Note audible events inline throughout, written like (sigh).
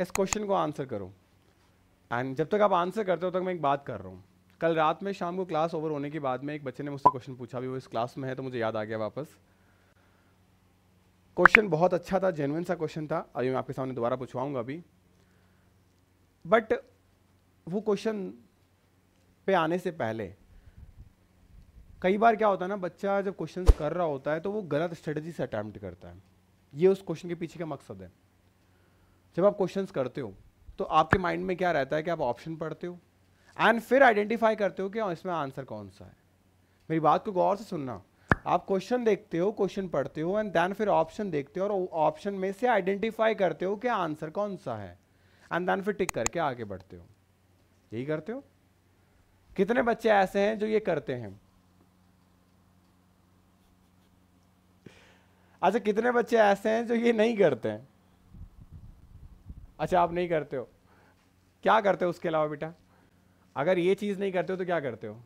इस क्वेश्चन को आंसर करो एंड जब तक आप आंसर करते हो तब तक मैं एक बात कर रहा हूँ कल रात में शाम को क्लास ओवर होने के बाद में एक बच्चे ने मुझसे क्वेश्चन पूछा भी वो इस क्लास में है तो मुझे याद आ गया वापस क्वेश्चन बहुत अच्छा था जेनविन सा क्वेश्चन था अभी मैं आपके सामने दोबारा पूछवाऊंगा अभी बट वो क्वेश्चन पे आने से पहले कई बार क्या होता है ना बच्चा जब क्वेश्चन कर रहा होता है तो वो गलत स्ट्रेटजी से अटैम्प्ट करता है ये उस क्वेश्चन के पीछे का मकसद है जब आप क्वेश्चंस करते हो तो आपके माइंड में क्या रहता है कि आप ऑप्शन पढ़ते हो एंड फिर आइडेंटिफाई करते हो कि हाँ, इसमें आंसर कौन सा है मेरी बात को गौर से सुनना आप क्वेश्चन देखते हो क्वेश्चन पढ़ते हो एंड देन फिर ऑप्शन देखते हो और ऑप्शन में से आइडेंटिफाई करते हो कि आंसर कौन सा है एंड देन फिर टिक करके आगे बढ़ते हो यही करते हो कितने बच्चे ऐसे हैं जो ये करते हैं अच्छा कितने बच्चे ऐसे हैं जो ये नहीं करते हैं अच्छा आप नहीं करते हो क्या करते हो उसके अलावा बेटा अगर ये चीज़ नहीं करते हो तो क्या करते हो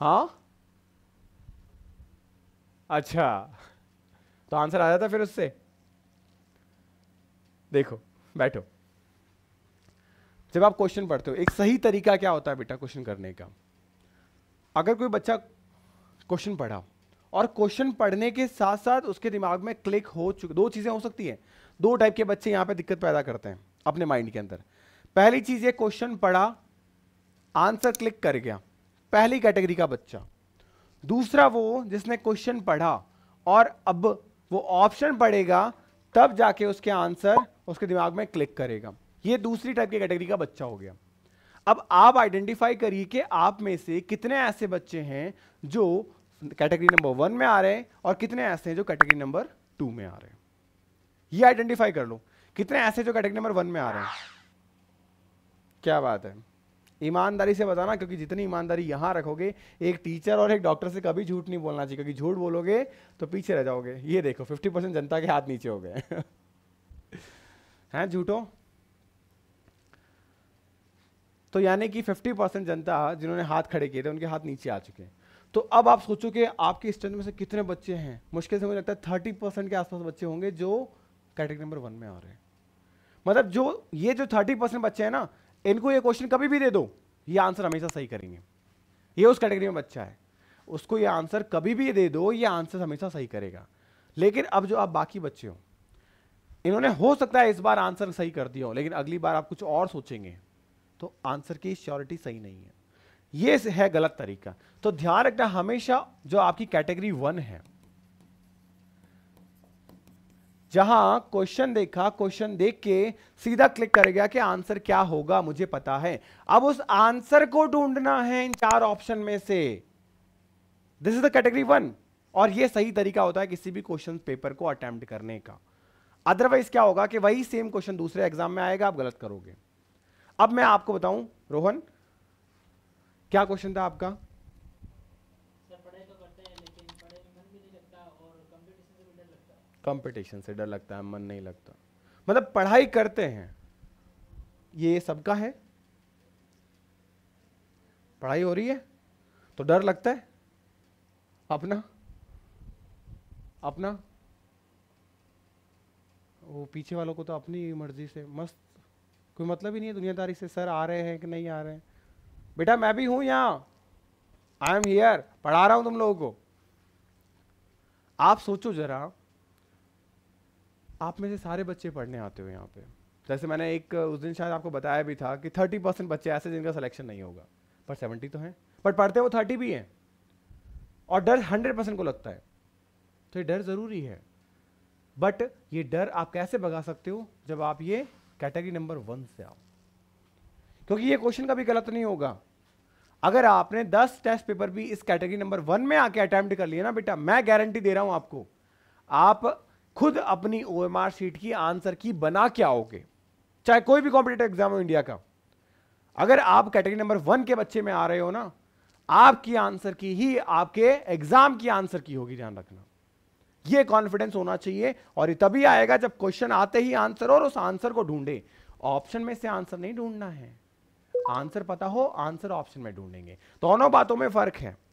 हाँ अच्छा तो आंसर आ जाता फिर उससे देखो बैठो जब आप क्वेश्चन पढ़ते हो एक सही तरीका क्या होता है बेटा क्वेश्चन करने का अगर कोई बच्चा क्वेश्चन पढ़ा और क्वेश्चन पढ़ने के साथ साथ उसके दिमाग में क्लिक हो चुके दो चीज़ें हो सकती हैं दो टाइप के बच्चे यहाँ पे दिक्कत पैदा करते हैं अपने माइंड के अंदर पहली चीज़ ये क्वेश्चन पढ़ा आंसर क्लिक कर गया पहली कैटेगरी का बच्चा दूसरा वो जिसने क्वेश्चन पढ़ा और अब वो ऑप्शन पढ़ेगा तब जाके उसके आंसर उसके दिमाग में क्लिक करेगा ये दूसरी टाइप की कैटेगरी का बच्चा हो गया अब आप आइडेंटिफाई करिए कि आप में से कितने ऐसे बच्चे हैं जो कैटेगरी नंबर वन में आ रहे हैं और कितने ऐसे हैं जो कैटेगरी नंबर टू में आ रहे हैं ये आइडेंटिफाई कर लो कितने ऐसे जो कैटेगरी नंबर वन में आ रहे हैं क्या बात है ईमानदारी से बताना क्योंकि जितनी ईमानदारी यहां रखोगे एक टीचर और एक डॉक्टर से कभी झूठ नहीं बोलना चाहिए क्योंकि झूठ बोलोगे तो पीछे रह जाओगे ये देखो 50 परसेंट जनता के हाथ नीचे हो गए (laughs) हैं झूठो तो यानी कि 50 परसेंट जनता जिन्होंने हाथ खड़े किए थे उनके हाथ नीचे आ चुके हैं तो अब आप सोचो कि आपके स्टूडेंट में से कितने बच्चे हैं मुश्किल से मुझे लगता है थर्टी परसेंट के आसपास बच्चे होंगे जो कैटेगरी नंबर वन में आ रहे हैं मतलब जो ये जो थर्टी परसेंट बच्चे हैं ना इनको ये क्वेश्चन कभी भी दे दो ये आंसर हमेशा सही करेंगे ये उस कैटेगरी में बच्चा है उसको ये आंसर कभी भी दे दो ये आंसर हमेशा सही करेगा लेकिन अब जो आप बाकी बच्चे हो इन्होंने हो सकता है इस बार आंसर सही कर दिया हो लेकिन अगली बार आप कुछ और सोचेंगे तो आंसर की श्योरिटी सही नहीं है ये है गलत तरीका तो ध्यान रखना हमेशा जो आपकी कैटेगरी वन है जहां क्वेश्चन देखा क्वेश्चन देख के सीधा क्लिक कर गया कि आंसर क्या होगा मुझे पता है अब उस आंसर को ढूंढना है इन चार ऑप्शन में से this is the category one और ये सही तरीका होता है किसी भी क्वेश्चन पेपर को अटेम्प्ट करने का अदरवाइज क्या होगा कि वही सेम क्वेश्चन दूसरे एग्जाम में आएगा आप गलत करोगे अब मैं आपको बताऊं रोहन क्या क्वेश्चन था आपका तो कंपटीशन से डर लगता है मन नहीं लगता मतलब पढ़ाई करते हैं ये सबका है पढ़ाई हो रही है तो डर लगता है अपना अपना वो पीछे वालों को तो अपनी मर्जी से मस्त कोई मतलब ही नहीं है दुनियादारी से सर आ रहे हैं कि नहीं आ रहे हैं बेटा मैं भी हूं यहाँ आई एम हियर पढ़ा रहा हूं तुम लोगों को आप सोचो जरा आप में से सारे बच्चे पढ़ने आते हो यहाँ पे जैसे मैंने एक उस दिन शायद आपको बताया भी था कि थर्टी परसेंट बच्चे ऐसे जिनका सिलेक्शन नहीं होगा पर सेवेंटी तो हैं पर पढ़ते वो थर्टी भी हैं और डर हंड्रेड परसेंट को लगता है तो ये डर ज़रूरी है बट ये डर आप कैसे भगा सकते हो जब आप ये कैटेगरी नंबर वन से आओ क्योंकि ये क्वेश्चन कभी गलत नहीं होगा अगर आपने 10 टेस्ट पेपर भी इस कैटेगरी नंबर वन में आके अटैम्प्ट कर लिए ना बेटा मैं गारंटी दे रहा हूं आपको आप खुद अपनी ओ एम आर सीट की आंसर की बना के आओगे चाहे कोई भी कॉम्पिटेटिव एग्जाम हो इंडिया का अगर आप कैटेगरी नंबर वन के बच्चे में आ रहे हो ना आपकी आंसर की ही आपके एग्जाम की आंसर की होगी ध्यान रखना ये कॉन्फिडेंस होना चाहिए और ये तभी आएगा जब क्वेश्चन आते ही आंसर और उस आंसर को ढूंढे ऑप्शन में से आंसर नहीं ढूंढना है आंसर पता हो आंसर ऑप्शन में ढूंढेंगे दोनों बातों में फर्क है